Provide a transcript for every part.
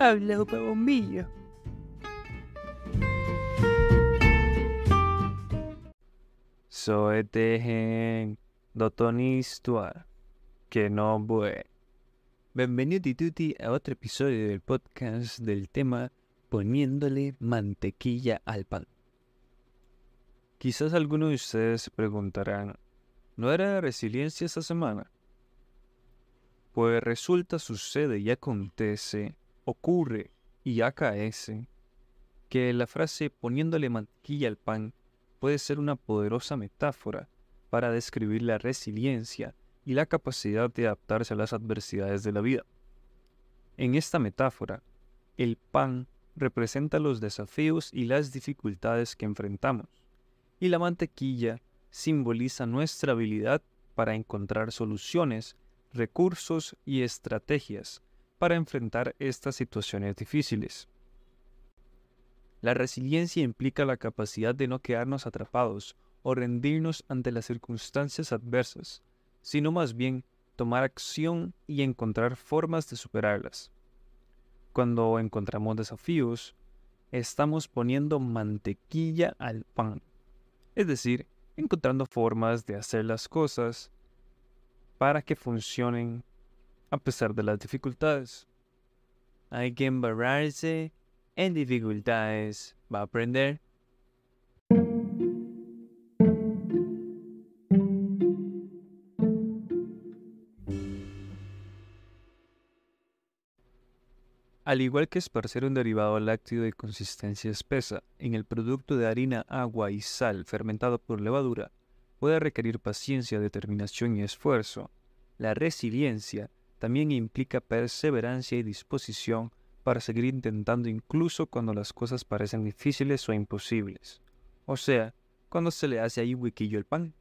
habla pa' Bombillo. Soete Dotonistua, que no bue. bienvenido tutti a otro episodio del podcast del tema Poniéndole mantequilla al pan. Quizás algunos de ustedes se preguntarán, ¿no era resiliencia esta semana? Pues resulta, sucede y acontece Ocurre y acaece que la frase poniéndole mantequilla al pan puede ser una poderosa metáfora para describir la resiliencia y la capacidad de adaptarse a las adversidades de la vida. En esta metáfora, el pan representa los desafíos y las dificultades que enfrentamos, y la mantequilla simboliza nuestra habilidad para encontrar soluciones, recursos y estrategias para enfrentar estas situaciones difíciles. La resiliencia implica la capacidad de no quedarnos atrapados o rendirnos ante las circunstancias adversas, sino más bien tomar acción y encontrar formas de superarlas. Cuando encontramos desafíos, estamos poniendo mantequilla al pan, es decir, encontrando formas de hacer las cosas para que funcionen a pesar de las dificultades. Hay que embarrarse en dificultades, va a aprender. Al igual que esparcer un derivado lácteo de consistencia espesa en el producto de harina, agua y sal fermentado por levadura, puede requerir paciencia, determinación y esfuerzo. La resiliencia también implica perseverancia y disposición para seguir intentando incluso cuando las cosas parecen difíciles o imposibles. O sea, cuando se le hace ahí huequillo el pan.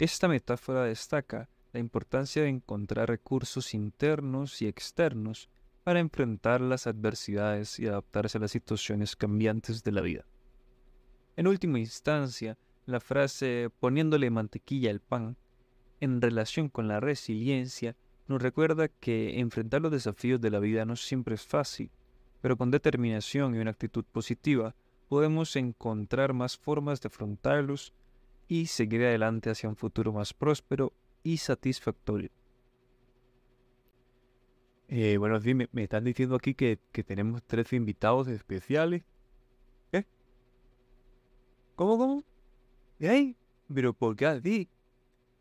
Esta metáfora destaca la importancia de encontrar recursos internos y externos para enfrentar las adversidades y adaptarse a las situaciones cambiantes de la vida. En última instancia, la frase poniéndole mantequilla al pan, en relación con la resiliencia, nos recuerda que enfrentar los desafíos de la vida no siempre es fácil, pero con determinación y una actitud positiva podemos encontrar más formas de afrontarlos y seguir adelante hacia un futuro más próspero y satisfactorio. Eh, bueno, sí, me, están diciendo aquí que, tenemos tres invitados especiales. ¿Qué? ¿Cómo, cómo? ¿De ahí? ¿Pero por qué así?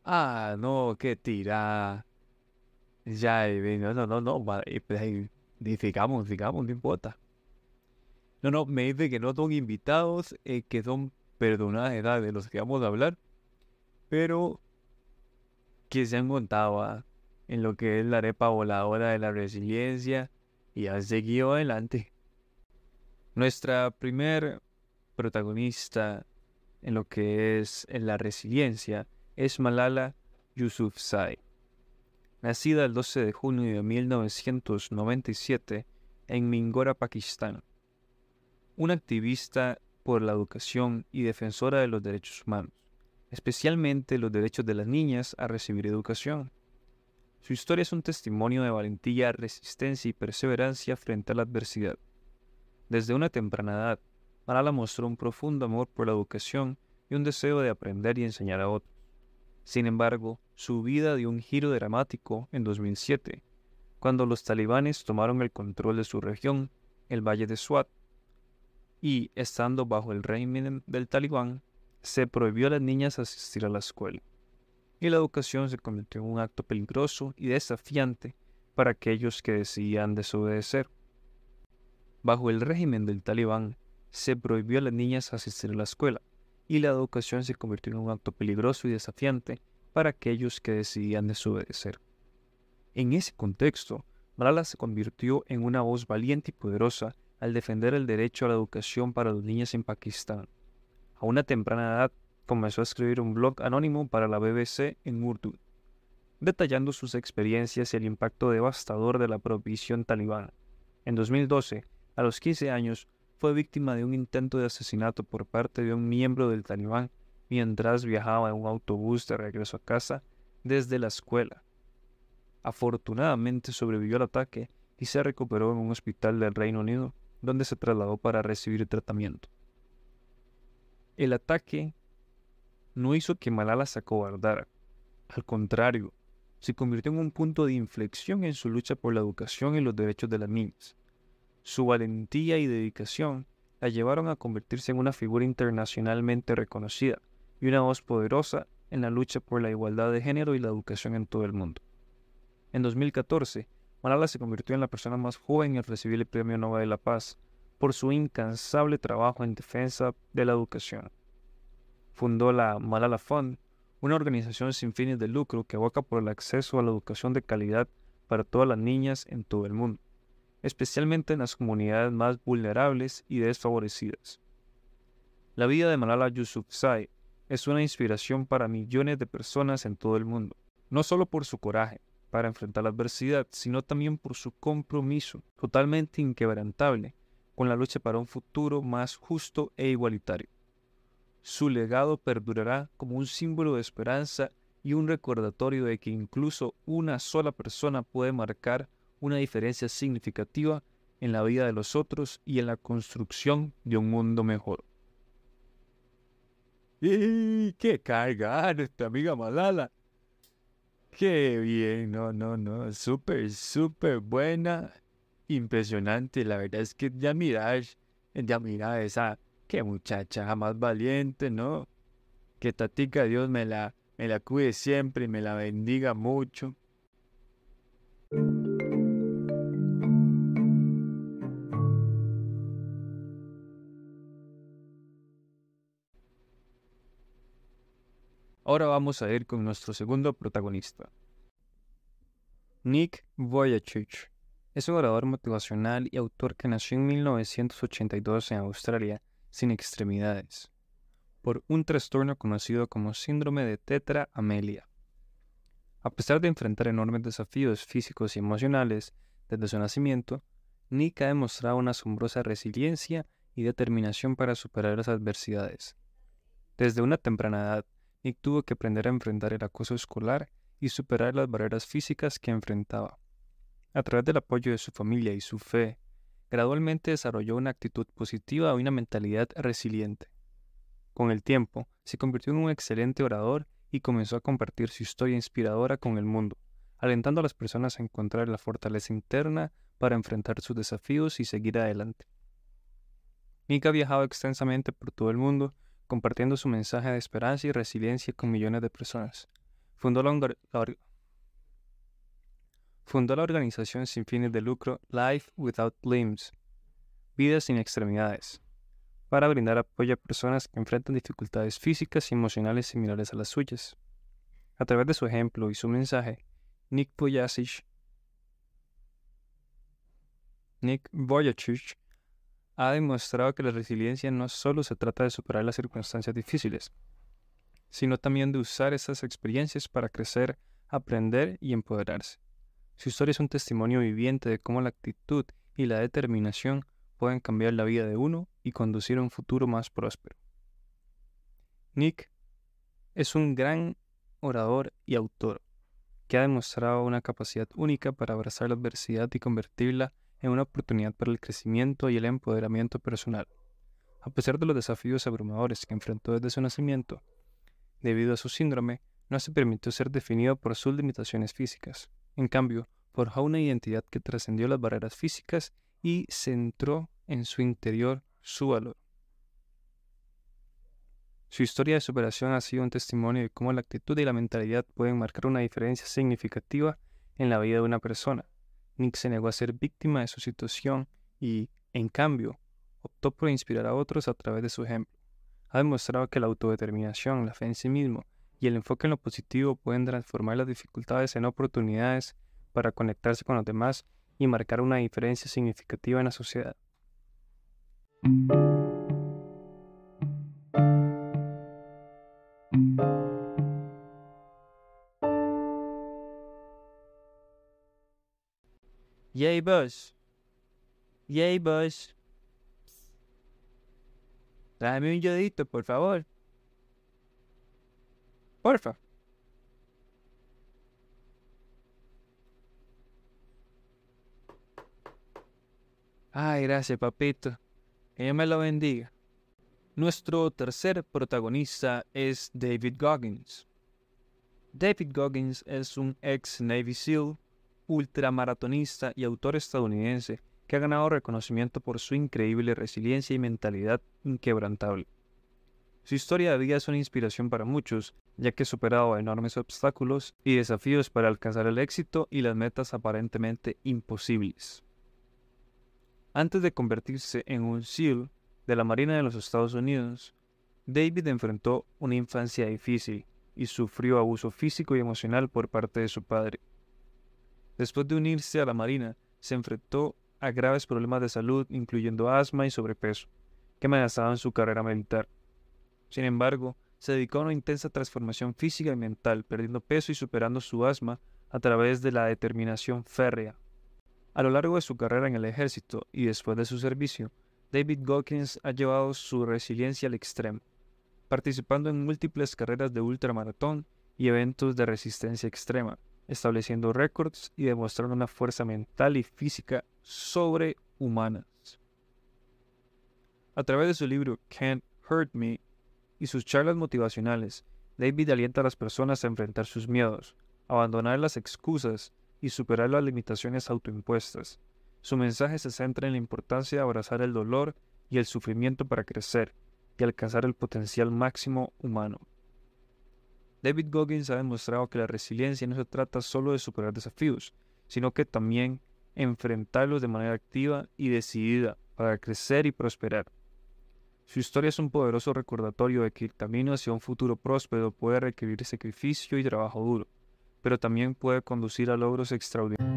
Ah, no, qué tira. Ya, no, no, no, no, pues digamos, no importa. No, no, me dice que no son invitados, eh, que son perdonadas de los que vamos a hablar, pero que se han contado ah, en lo que es la arepa voladora de la resiliencia y ha seguido adelante. Nuestra primer protagonista en lo que es la resiliencia es Malala Yousafzai nacida el 12 de junio de 1997 en Mingora, Pakistán. Una activista por la educación y defensora de los derechos humanos, especialmente los derechos de las niñas a recibir educación. Su historia es un testimonio de valentía, resistencia y perseverancia frente a la adversidad. Desde una temprana edad, Malala mostró un profundo amor por la educación y un deseo de aprender y enseñar a otros. Sin embargo, su vida dio un giro dramático en 2007, cuando los talibanes tomaron el control de su región, el Valle de Swat, y estando bajo el régimen del talibán, se prohibió a las niñas asistir a la escuela, y la educación se convirtió en un acto peligroso y desafiante para aquellos que decidían desobedecer. Bajo el régimen del talibán, se prohibió a las niñas asistir a la escuela, y la educación se convirtió en un acto peligroso y desafiante para aquellos que decidían desobedecer. En ese contexto, Malala se convirtió en una voz valiente y poderosa al defender el derecho a la educación para las niñas en Pakistán. A una temprana edad, comenzó a escribir un blog anónimo para la BBC en Urdu, detallando sus experiencias y el impacto devastador de la prohibición talibana. En 2012, a los 15 años, fue víctima de un intento de asesinato por parte de un miembro del talibán mientras viajaba en un autobús de regreso a casa desde la escuela. Afortunadamente sobrevivió al ataque y se recuperó en un hospital del Reino Unido, donde se trasladó para recibir tratamiento. El ataque no hizo que Malala se acobardara. Al contrario, se convirtió en un punto de inflexión en su lucha por la educación y los derechos de las niñas. Su valentía y dedicación la llevaron a convertirse en una figura internacionalmente reconocida y una voz poderosa en la lucha por la igualdad de género y la educación en todo el mundo. En 2014, Malala se convirtió en la persona más joven en recibir el Premio Nobel de la Paz por su incansable trabajo en defensa de la educación. Fundó la Malala Fund, una organización sin fines de lucro que aboca por el acceso a la educación de calidad para todas las niñas en todo el mundo especialmente en las comunidades más vulnerables y desfavorecidas. La vida de Malala Yousafzai es una inspiración para millones de personas en todo el mundo, no solo por su coraje para enfrentar la adversidad, sino también por su compromiso totalmente inquebrantable con la lucha para un futuro más justo e igualitario. Su legado perdurará como un símbolo de esperanza y un recordatorio de que incluso una sola persona puede marcar una diferencia significativa en la vida de los otros y en la construcción de un mundo mejor. ¡Y qué carga ah, nuestra amiga Malala! ¡Qué bien! No, no, no. Súper, súper buena. Impresionante. La verdad es que ya mirar, ya mirar esa, qué muchacha más valiente, ¿no? Que tatica Dios me la, me la cuide siempre y me la bendiga mucho. Ahora vamos a ir con nuestro segundo protagonista. Nick Vujicic es un orador motivacional y autor que nació en 1982 en Australia, sin extremidades, por un trastorno conocido como síndrome de tetra amelia. A pesar de enfrentar enormes desafíos físicos y emocionales desde su nacimiento, Nick ha demostrado una asombrosa resiliencia y determinación para superar las adversidades. Desde una temprana edad, Nick tuvo que aprender a enfrentar el acoso escolar y superar las barreras físicas que enfrentaba. A través del apoyo de su familia y su fe, gradualmente desarrolló una actitud positiva y una mentalidad resiliente. Con el tiempo, se convirtió en un excelente orador y comenzó a compartir su historia inspiradora con el mundo, alentando a las personas a encontrar la fortaleza interna para enfrentar sus desafíos y seguir adelante. Nick ha viajado extensamente por todo el mundo, compartiendo su mensaje de esperanza y resiliencia con millones de personas. Fundó la, organización sin fines de lucro Life Without Limbs, Vidas sin Extremidades, para brindar apoyo a personas que enfrentan dificultades físicas y emocionales similares a las suyas. A través de su ejemplo y su mensaje, Nick Pujasic, Nick ha demostrado que la resiliencia no solo se trata de superar las circunstancias difíciles, sino también de usar esas experiencias para crecer, aprender y empoderarse. Su historia es un testimonio viviente de cómo la actitud y la determinación pueden cambiar la vida de uno y conducir a un futuro más próspero. Nick es un gran orador y autor que ha demostrado una capacidad única para abrazar la adversidad y convertirla en una oportunidad para el crecimiento y el empoderamiento personal. A pesar de los desafíos abrumadores que enfrentó desde su nacimiento, debido a su síndrome, no se permitió ser definido por sus limitaciones físicas. En cambio, forjó una identidad que trascendió las barreras físicas y centró en su interior su valor. Su historia de superación ha sido un testimonio de cómo la actitud y la mentalidad pueden marcar una diferencia significativa en la vida de una persona. Nick se negó a ser víctima de su situación y, en cambio, optó por inspirar a otros a través de su ejemplo. Ha demostrado que la autodeterminación, la fe en sí mismo y el enfoque en lo positivo pueden transformar las dificultades en oportunidades para conectarse con los demás y marcar una diferencia significativa en la sociedad. Yay, e Buzz. Yay, e Buzz. Dame un yodito, por favor. Porfa. Ay, gracias, papito. Que me lo bendiga. Nuestro tercer protagonista es David Goggins. David Goggins es un ex Navy SEAL ultramaratonista y autor estadounidense que ha ganado reconocimiento por su increíble resiliencia y mentalidad inquebrantable. Su historia de vida es una inspiración para muchos, ya que ha superado enormes obstáculos y desafíos para alcanzar el éxito y las metas aparentemente imposibles. Antes de convertirse en un SEAL de la Marina de los Estados Unidos, David enfrentó una infancia difícil y sufrió abuso físico y emocional por parte de su padre. Después de unirse a la Marina, se enfrentó a graves problemas de salud, incluyendo asma y sobrepeso, que amenazaban su carrera militar. Sin embargo, se dedicó a una intensa transformación física y mental, perdiendo peso y superando su asma a través de la determinación férrea. A lo largo de su carrera en el ejército y después de su servicio, David Gawkins ha llevado su resiliencia al extremo, participando en múltiples carreras de ultramaratón y eventos de resistencia extrema, estableciendo récords y demostrando una fuerza mental y física sobrehumanas. A través de su libro Can't Hurt Me y sus charlas motivacionales, David alienta a las personas a enfrentar sus miedos, abandonar las excusas y superar las limitaciones autoimpuestas. Su mensaje se centra en la importancia de abrazar el dolor y el sufrimiento para crecer y alcanzar el potencial máximo humano. David Goggins ha demostrado que la resiliencia no se trata solo de superar desafíos, sino que también enfrentarlos de manera activa y decidida para crecer y prosperar. Su historia es un poderoso recordatorio de que el camino hacia un futuro próspero puede requerir sacrificio y trabajo duro, pero también puede conducir a logros extraordinarios.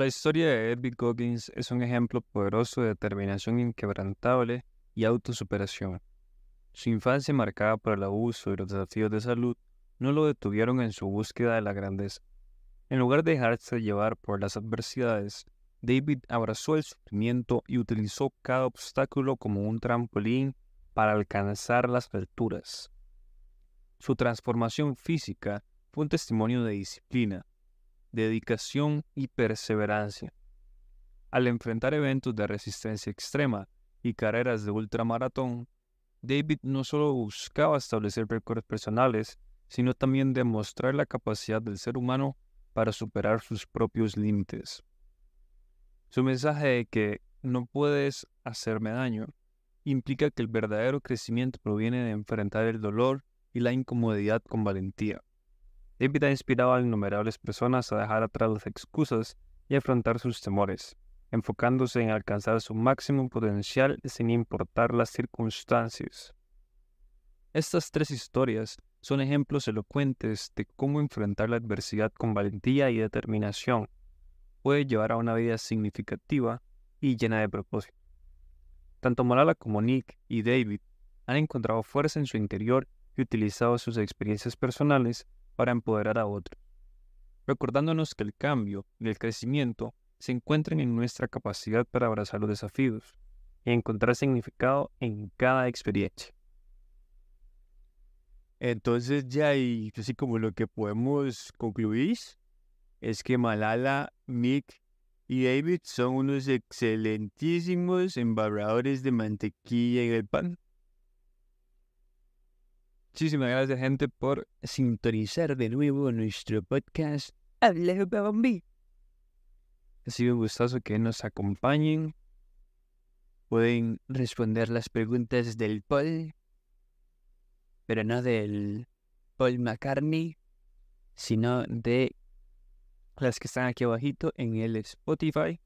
La historia de Edwin Goggins es un ejemplo poderoso de determinación inquebrantable y autosuperación. Su infancia marcada por el abuso y los desafíos de salud no lo detuvieron en su búsqueda de la grandeza. En lugar de dejarse llevar por las adversidades, David abrazó el sufrimiento y utilizó cada obstáculo como un trampolín para alcanzar las alturas. Su transformación física fue un testimonio de disciplina, dedicación y perseverancia. Al enfrentar eventos de resistencia extrema y carreras de ultramaratón, David no solo buscaba establecer récords personales, sino también demostrar la capacidad del ser humano para superar sus propios límites. Su mensaje de que no puedes hacerme daño implica que el verdadero crecimiento proviene de enfrentar el dolor y la incomodidad con valentía. David ha inspirado a innumerables personas a dejar atrás las excusas y afrontar sus temores, enfocándose en alcanzar su máximo potencial sin importar las circunstancias. Estas tres historias son ejemplos elocuentes de cómo enfrentar la adversidad con valentía y determinación puede llevar a una vida significativa y llena de propósito. Tanto Malala como Nick y David han encontrado fuerza en su interior y utilizado sus experiencias personales para empoderar a otro, recordándonos que el cambio y el crecimiento se encuentran en nuestra capacidad para abrazar los desafíos y encontrar significado en cada experiencia. Entonces ya y así pues como lo que podemos concluir es que Malala, Mick y David son unos excelentísimos embarradores de mantequilla en el pan. Muchísimas gracias, gente, por sintonizar de nuevo nuestro podcast para Bambi. Ha sido un gustazo que nos acompañen. Pueden responder las preguntas del Paul, pero no del Paul McCartney, sino de las que están aquí abajito en el Spotify.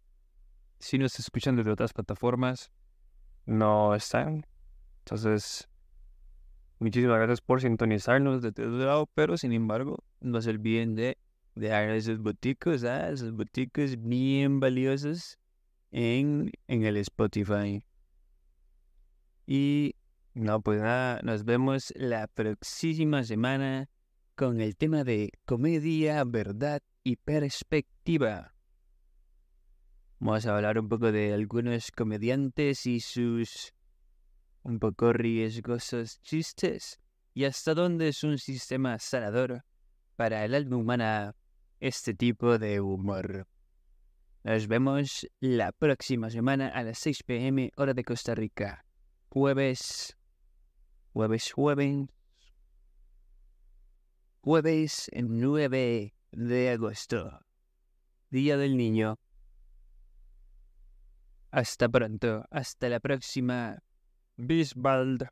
Si nos escuchan desde otras plataformas, no están. Entonces, Muchísimas gracias por sintonizarnos de todos lado, pero sin embargo, no se olviden de dejar esos boticos, ah, esos boticos bien valiosos en, en el Spotify. Y no, pues nada, nos vemos la próxima semana con el tema de comedia, verdad y perspectiva. Vamos a hablar un poco de algunos comediantes y sus un poco riesgosos chistes y hasta dónde es un sistema sanador para el alma humana este tipo de humor. Nos vemos la próxima semana a las 6 pm hora de Costa Rica. Jueves, jueves, jueves, jueves 9 de agosto, Día del Niño. Hasta pronto, hasta la próxima. Bisbald